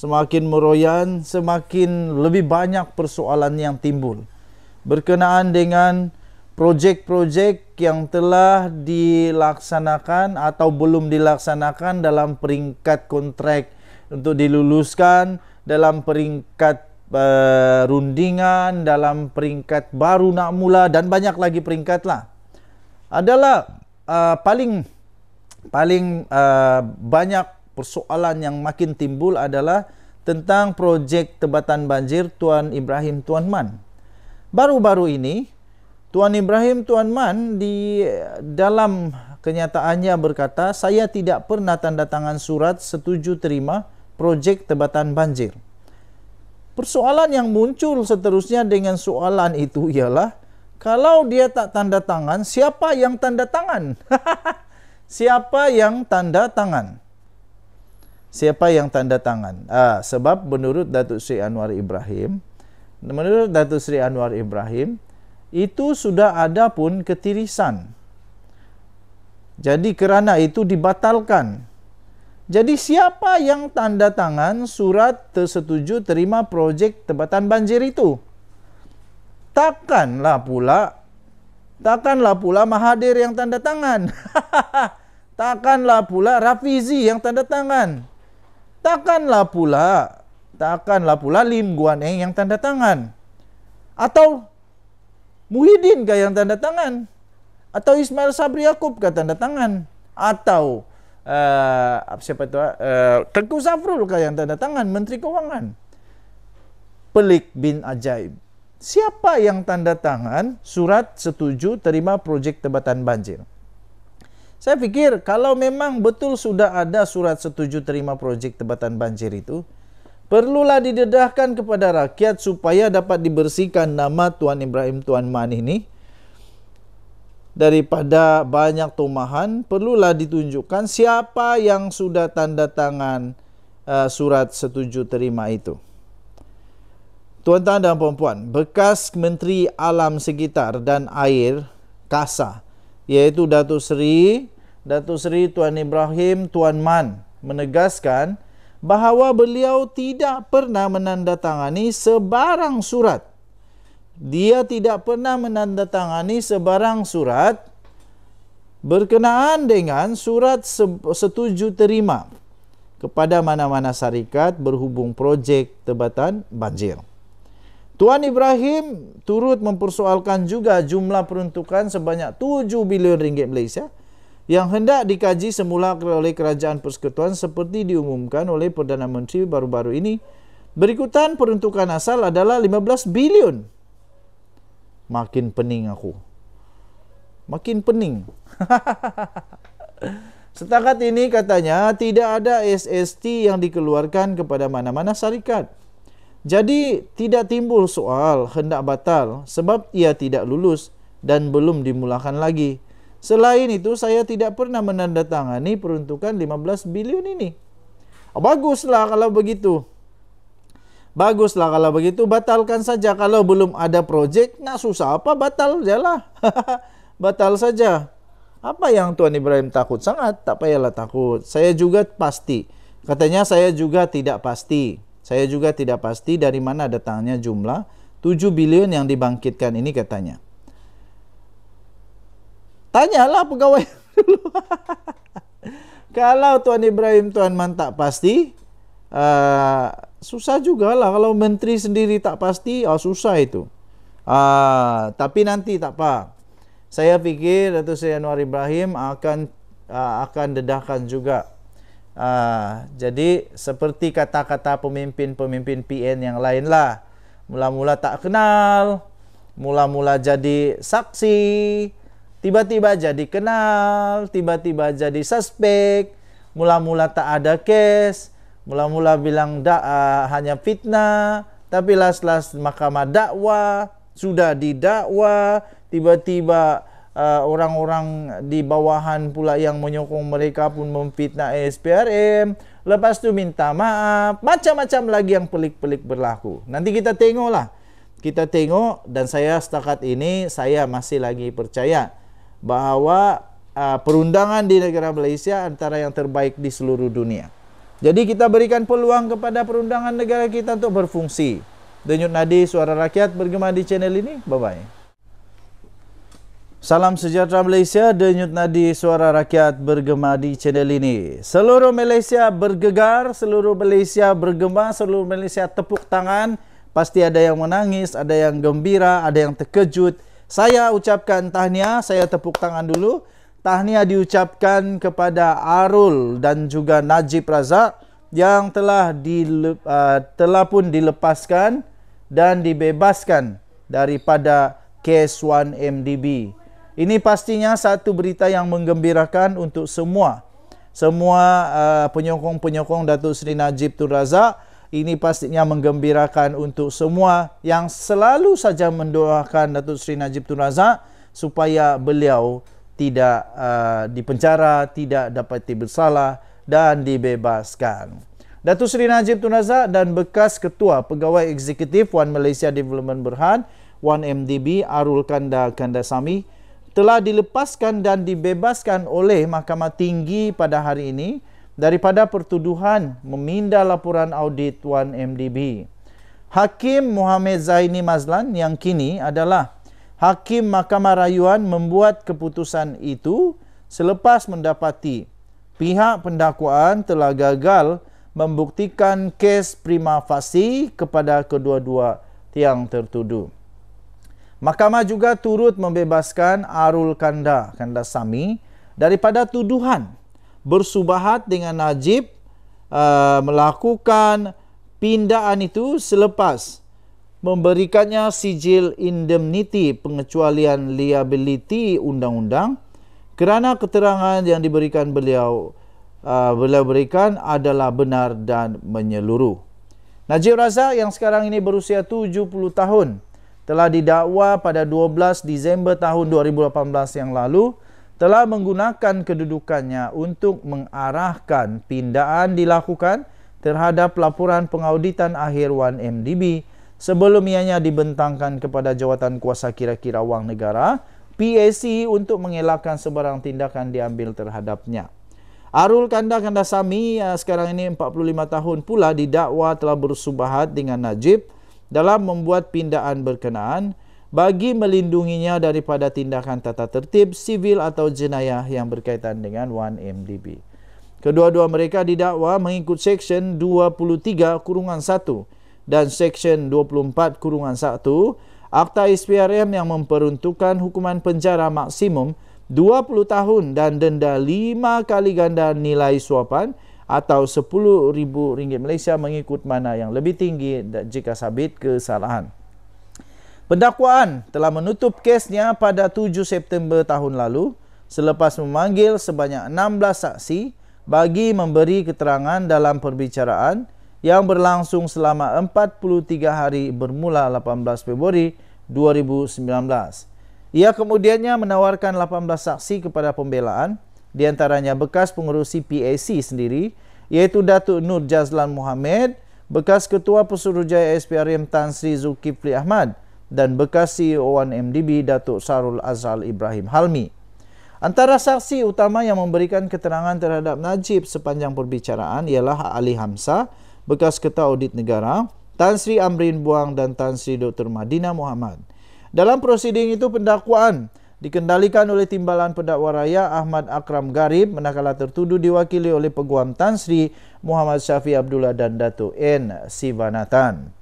semakin meroyan, semakin lebih banyak persoalan yang timbul berkenaan dengan projek-projek yang telah dilaksanakan atau belum dilaksanakan dalam peringkat kontrak untuk diluluskan dalam peringkat uh, rundingan, dalam peringkat baru nak mula dan banyak lagi peringkat lah. Adalah uh, paling paling uh, banyak persoalan yang makin timbul adalah tentang projek tebatan banjir Tuan Ibrahim Tuan Man. Baru-baru ini Tuan Ibrahim Tuan Man di dalam kenyataannya berkata saya tidak pernah tanda tangan surat setuju terima projek tebatan banjir. Persoalan yang muncul seterusnya dengan soalan itu ialah kalau dia tak tanda tangan siapa yang tanda tangan? siapa yang tanda tangan? siapa yang tanda tangan uh, sebab menurut Datuk Sri Anwar Ibrahim menurut Datuk Sri Anwar Ibrahim itu sudah ada pun ketirisan jadi kerana itu dibatalkan jadi siapa yang tanda tangan surat tersetuju terima projek tebatan banjir itu takkanlah pula takkanlah pula Mahadir yang tanda tangan takkanlah pula Rafizi yang tanda tangan takkanlah pula takkanlah pula Lim Guan Eng yang tanda tangan atau Muhyiddin kah yang tanda tangan atau Ismail Sabri Yaakob kah tanda tangan atau uh, siapa itu uh, eh, Tengku Safrul kah yang tanda tangan Menteri Keuangan Pelik bin Ajaib siapa yang tanda tangan surat setuju terima projek tebatan banjir saya fikir kalau memang betul sudah ada surat setuju terima projek tebatan banjir itu, perlulah didedahkan kepada rakyat supaya dapat dibersihkan nama Tuan Ibrahim Tuan Mani ini daripada banyak tomahan. perlulah ditunjukkan siapa yang sudah tanda tangan uh, surat setuju terima itu. Tuan-tuan dan puan-puan, bekas Menteri Alam Sekitar dan Air, Kasa, iaitu Datuk Seri, Datuk Seri Tuan Ibrahim Tuan Man menegaskan bahawa beliau tidak pernah menandatangani sebarang surat. Dia tidak pernah menandatangani sebarang surat berkenaan dengan surat setuju terima kepada mana-mana syarikat berhubung projek tebatan banjir. Tuan Ibrahim turut mempersoalkan juga jumlah peruntukan sebanyak 7 bilion ringgit Malaysia yang hendak dikaji semula oleh Kerajaan Persekutuan seperti diumumkan oleh Perdana Menteri baru-baru ini. Berikutan peruntukan asal adalah 15 bilion. Makin pening aku. Makin pening. Setakat ini katanya tidak ada SST yang dikeluarkan kepada mana-mana syarikat. Jadi tidak timbul soal hendak batal sebab ia tidak lulus dan belum dimulakan lagi. Selain itu saya tidak pernah menandatangani peruntukan 15 bilion ini. Oh, baguslah kalau begitu. Baguslah kalau begitu batalkan saja kalau belum ada projek nak susah apa batal jelah. batal saja. Apa yang Tuan Ibrahim takut sangat tak payahlah takut. Saya juga pasti. Katanya saya juga tidak pasti. Saya juga tidak pasti dari mana datangnya jumlah 7 bilion yang dibangkitkan ini katanya. Tanyalah pegawai dulu. kalau Tuan Ibrahim Tuan Man tak pasti, uh, susah juga lah kalau menteri sendiri tak pasti, oh, susah itu. Uh, tapi nanti tak apa. Saya fikir Datuk Seri Anwar Ibrahim akan uh, akan dedahkan juga Ah, jadi seperti kata-kata pemimpin-pemimpin PN yang lainlah, Mula-mula tak kenal, mula-mula jadi saksi, tiba-tiba jadi kenal, tiba-tiba jadi suspek, mula-mula tak ada case, mula-mula bilang ah, hanya fitnah, tapi las-las mahkamah dakwa, sudah didakwa, tiba-tiba Uh, orang-orang uh, di bawahan pula yang menyokong mereka pun memfitnah SPRM. Lepas tu minta maaf. Macam-macam lagi yang pelik-pelik berlaku. Nanti kita tengoklah. Kita tengok dan saya setakat ini saya masih lagi percaya bahawa uh, perundangan di negara Malaysia antara yang terbaik di seluruh dunia. Jadi kita berikan peluang kepada perundangan negara kita untuk berfungsi. Denyut Nadi Suara Rakyat bergema di channel ini. Bye-bye. Salam sejahtera Malaysia, denyut nadi suara rakyat bergema di channel ini. Seluruh Malaysia bergegar, seluruh Malaysia bergema, seluruh Malaysia tepuk tangan. Pasti ada yang menangis, ada yang gembira, ada yang terkejut. Saya ucapkan tahniah, saya tepuk tangan dulu. Tahniah diucapkan kepada Arul dan juga Najib Razak yang telah dile, uh, telah pun dilepaskan dan dibebaskan daripada kes 1MDB. Ini pastinya satu berita yang menggembirakan untuk semua semua uh, penyokong-penyokong uh, Datuk Seri Najib Tun Razak. Ini pastinya menggembirakan untuk semua yang selalu saja mendoakan Datuk Seri Najib Tun Razak supaya beliau tidak uh, dipenjara, tidak dapat bersalah dan dibebaskan. Datuk Seri Najib Tun Razak dan bekas ketua pegawai eksekutif One Malaysia Development Berhad, One MDB Arul Kanda Kandasami telah dilepaskan dan dibebaskan oleh Mahkamah Tinggi pada hari ini daripada pertuduhan meminda laporan audit 1MDB. Hakim Muhammad Zaini Mazlan yang kini adalah Hakim Mahkamah Rayuan membuat keputusan itu selepas mendapati pihak pendakwaan telah gagal membuktikan kes prima facie kepada kedua-dua tiang tertuduh. Mahkamah juga turut membebaskan Arul Kanda, Kanda Sami, daripada tuduhan bersubahat dengan Najib uh, melakukan pindaan itu selepas memberikannya sijil indemniti pengecualian liability undang-undang kerana keterangan yang diberikan beliau uh, beliau berikan adalah benar dan menyeluruh. Najib Razak yang sekarang ini berusia 70 tahun telah didakwa pada 12 Disember tahun 2018 yang lalu telah menggunakan kedudukannya untuk mengarahkan pindaan dilakukan terhadap laporan pengauditan akhir 1MDB sebelum ianya dibentangkan kepada jawatan kuasa kira-kira wang negara PAC untuk mengelakkan sebarang tindakan diambil terhadapnya. Arul Kanda Kandasami eh, sekarang ini 45 tahun pula didakwa telah bersubahat dengan Najib dalam membuat pindaan berkenaan bagi melindunginya daripada tindakan tata tertib sivil atau jenayah yang berkaitan dengan 1MDB. Kedua-dua mereka didakwa mengikut Seksyen 23 kurungan 1 dan Seksyen 24 kurungan 1 Akta SPRM yang memperuntukkan hukuman penjara maksimum 20 tahun dan denda 5 kali ganda nilai suapan atau RM10,000 Malaysia mengikut mana yang lebih tinggi jika sabit kesalahan. Pendakwaan telah menutup kesnya pada 7 September tahun lalu selepas memanggil sebanyak 16 saksi bagi memberi keterangan dalam perbicaraan yang berlangsung selama 43 hari bermula 18 Februari 2019. Ia kemudiannya menawarkan 18 saksi kepada pembelaan di antaranya bekas pengerusi PAC sendiri iaitu Datuk Nur Jazlan Mohamed, bekas Ketua Pesuruhjaya SPRM Tan Sri Zulkifli Ahmad dan bekas CEO 1MDB Datuk Sarul Azal Ibrahim Halmi. Antara saksi utama yang memberikan keterangan terhadap Najib sepanjang perbicaraan ialah Ali Hamsa, bekas Ketua Audit Negara, Tan Sri Amrin Buang dan Tan Sri Dr. Madina Muhammad. Dalam prosiding itu pendakwaan dikendalikan oleh timbalan pendakwa raya Ahmad Akram Garib manakala tertuduh diwakili oleh peguam Tan Sri Muhammad Syafi Abdullah dan Datu N Sivanathan.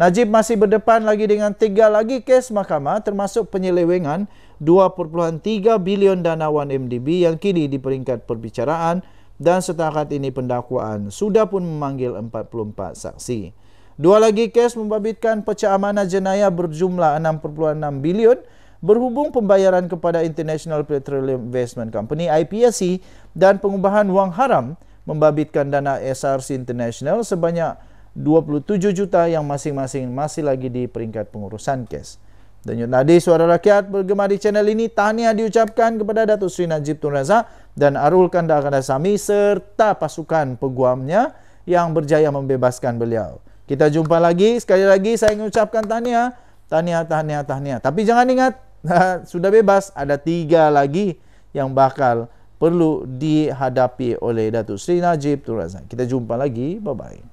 Najib masih berdepan lagi dengan tiga lagi kes mahkamah termasuk penyelewengan 2.3 bilion dana 1MDB yang kini di peringkat perbicaraan dan setakat ini pendakwaan sudah pun memanggil 44 saksi. Dua lagi kes membabitkan pecah amanah jenayah berjumlah 6.6 bilion berhubung pembayaran kepada International Petroleum Investment Company IPSC dan pengubahan wang haram membabitkan dana SRC International sebanyak 27 juta yang masing-masing masih lagi di peringkat pengurusan kes. Dan Denyut nadi suara rakyat bergema di channel ini tahniah diucapkan kepada Datuk Sri Najib Tun Razak dan Arul Kanda Kandasami serta pasukan peguamnya yang berjaya membebaskan beliau. Kita jumpa lagi. Sekali lagi saya mengucapkan ucapkan tahniah. Tahniah, tahniah, tahniah. Tapi jangan ingat Nah, sudah bebas ada tiga lagi yang bakal perlu dihadapi oleh Datuk Seri Najib Tun Razak. Kita jumpa lagi. Bye-bye.